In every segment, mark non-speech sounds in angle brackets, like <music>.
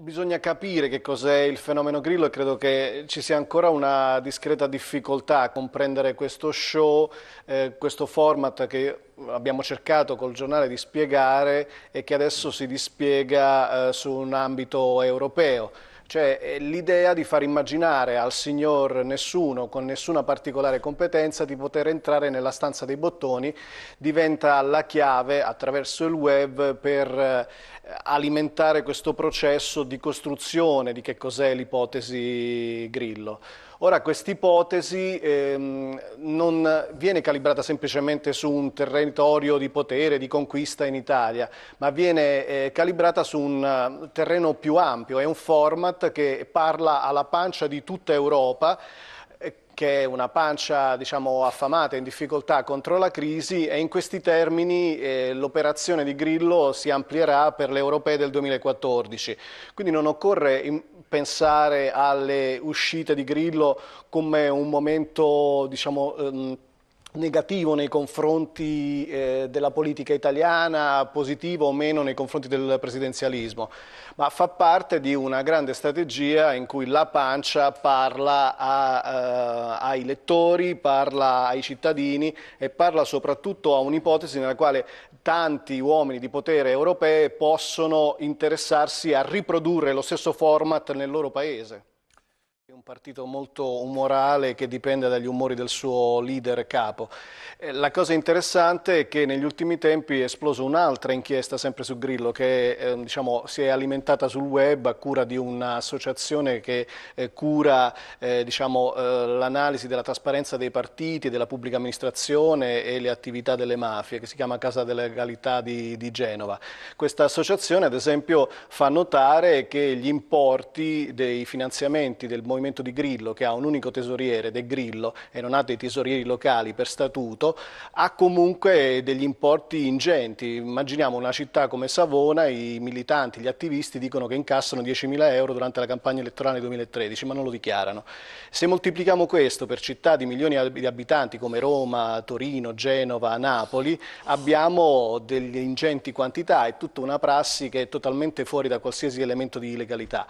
bisogna capire che cos'è il fenomeno Grillo e credo che ci sia ancora una discreta difficoltà a comprendere questo show, eh, questo format che abbiamo cercato col giornale di spiegare e che adesso si dispiega eh, su un ambito europeo. Cioè eh, l'idea di far immaginare al signor nessuno, con nessuna particolare competenza, di poter entrare nella stanza dei bottoni diventa la chiave attraverso il web per eh, alimentare questo processo di costruzione di che cos'è l'ipotesi Grillo. Ora quest'ipotesi ehm, non viene calibrata semplicemente su un territorio di potere, di conquista in Italia, ma viene eh, calibrata su un eh, terreno più ampio, è un format che parla alla pancia di tutta Europa che è una pancia diciamo, affamata, in difficoltà contro la crisi e in questi termini eh, l'operazione di Grillo si amplierà per le europee del 2014. Quindi non occorre pensare alle uscite di Grillo come un momento diciamo, ehm, negativo nei confronti eh, della politica italiana, positivo o meno nei confronti del presidenzialismo, ma fa parte di una grande strategia in cui la pancia parla a, eh, ai lettori, parla ai cittadini e parla soprattutto a un'ipotesi nella quale tanti uomini di potere europei possono interessarsi a riprodurre lo stesso format nel loro paese un partito molto umorale che dipende dagli umori del suo leader capo. Eh, la cosa interessante è che negli ultimi tempi è esplosa un'altra inchiesta sempre su Grillo che eh, diciamo, si è alimentata sul web a cura di un'associazione che eh, cura diciamo, l'analisi della trasparenza dei partiti, della pubblica amministrazione e le attività delle mafie che si chiama Casa della Legalità di, di Genova. Questa associazione ad esempio fa notare che gli importi dei finanziamenti del movimento movimento di Grillo che ha un unico tesoriere De Grillo e non ha dei tesorieri locali per statuto, ha comunque degli importi ingenti. Immaginiamo una città come Savona, i militanti, gli attivisti dicono che incassano 10.000 euro durante la campagna elettorale 2013, ma non lo dichiarano. Se moltiplichiamo questo per città di milioni di abitanti come Roma, Torino, Genova, Napoli, abbiamo delle ingenti quantità e tutta una prassi che è totalmente fuori da qualsiasi elemento di legalità.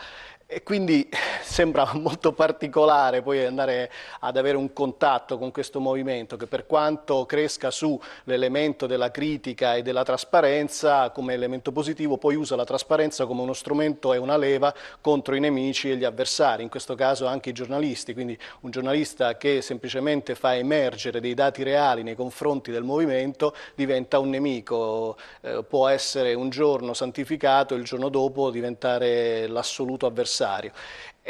E quindi <laughs> sembra molto molto particolare poi andare ad avere un contatto con questo movimento che per quanto cresca sull'elemento della critica e della trasparenza come elemento positivo poi usa la trasparenza come uno strumento e una leva contro i nemici e gli avversari, in questo caso anche i giornalisti, quindi un giornalista che semplicemente fa emergere dei dati reali nei confronti del movimento diventa un nemico, eh, può essere un giorno santificato e il giorno dopo diventare l'assoluto avversario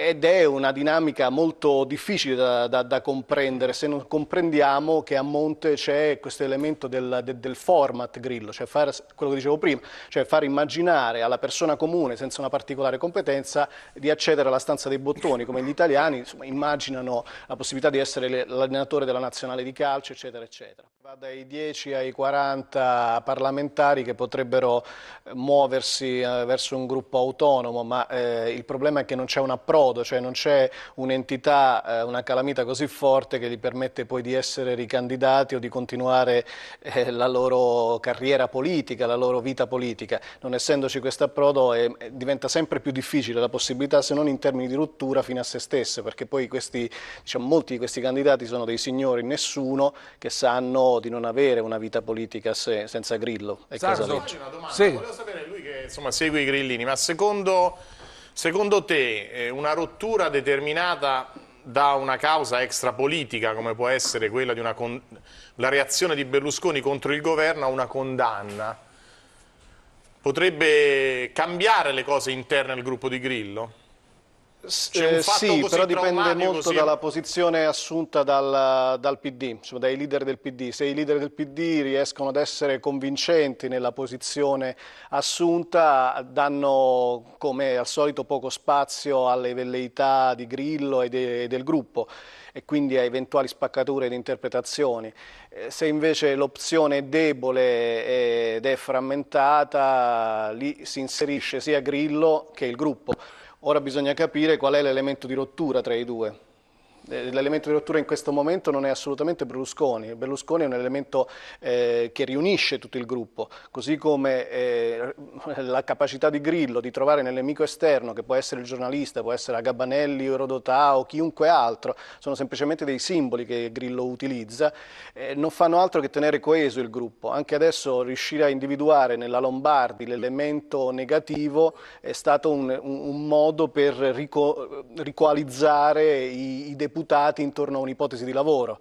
ed è una dinamica molto difficile da, da, da comprendere se non comprendiamo che a monte c'è questo elemento del, de, del, format grillo, cioè fare quello che dicevo prima, cioè far immaginare alla persona comune senza una particolare competenza di accedere alla stanza dei bottoni come gli italiani insomma, immaginano la possibilità di essere l'allenatore della nazionale di calcio eccetera eccetera. Va dai 10 ai 40 parlamentari che potrebbero eh, muoversi eh, verso un gruppo autonomo ma eh, il problema è che non c'è un approccio modo, cioè non c'è un'entità, eh, una calamita così forte che gli permette poi di essere ricandidati o di continuare eh, la loro carriera politica, la loro vita politica. Non essendoci questo approdo diventa sempre più difficile la possibilità, se non in termini di rottura, fino a se stesse, perché poi questi, diciamo, molti di questi candidati sono dei signori nessuno che sanno di non avere una vita politica se, senza Grillo. E Sarso, una domanda. Sì. Volevo sapere lui che insomma, segue i grillini, ma secondo Secondo te eh, una rottura determinata da una causa extrapolitica come può essere quella di una con... la reazione di Berlusconi contro il governo a una condanna potrebbe cambiare le cose interne al gruppo di Grillo? Eh, sì, però dipende molto così... dalla posizione assunta dal, dal, PD, insomma, dai leader del PD. Se i leader del PD riescono ad essere convincenti nella posizione assunta, danno come al solito poco spazio alle velleità di Grillo e, de, del gruppo e quindi a eventuali spaccature di interpretazioni. Eh, se invece l'opzione è debole ed è frammentata, lì si inserisce sia Grillo che il gruppo. Ora bisogna capire qual è l'elemento di rottura tra i due. Eh, l'elemento di rottura in questo momento non è assolutamente Berlusconi, Berlusconi è un elemento eh, che riunisce tutto il gruppo, così come eh, la capacità di Grillo di trovare nel nemico esterno, che può essere il giornalista, può essere Agabanelli, o Rodotà o chiunque altro, sono semplicemente dei simboli che Grillo utilizza, eh, non fanno altro che tenere coeso il gruppo. Anche adesso riuscire a individuare nella Lombardi l'elemento negativo è stato un, un, un modo per rico, ricoalizzare i, i deputati imputati intorno a un'ipotesi di lavoro.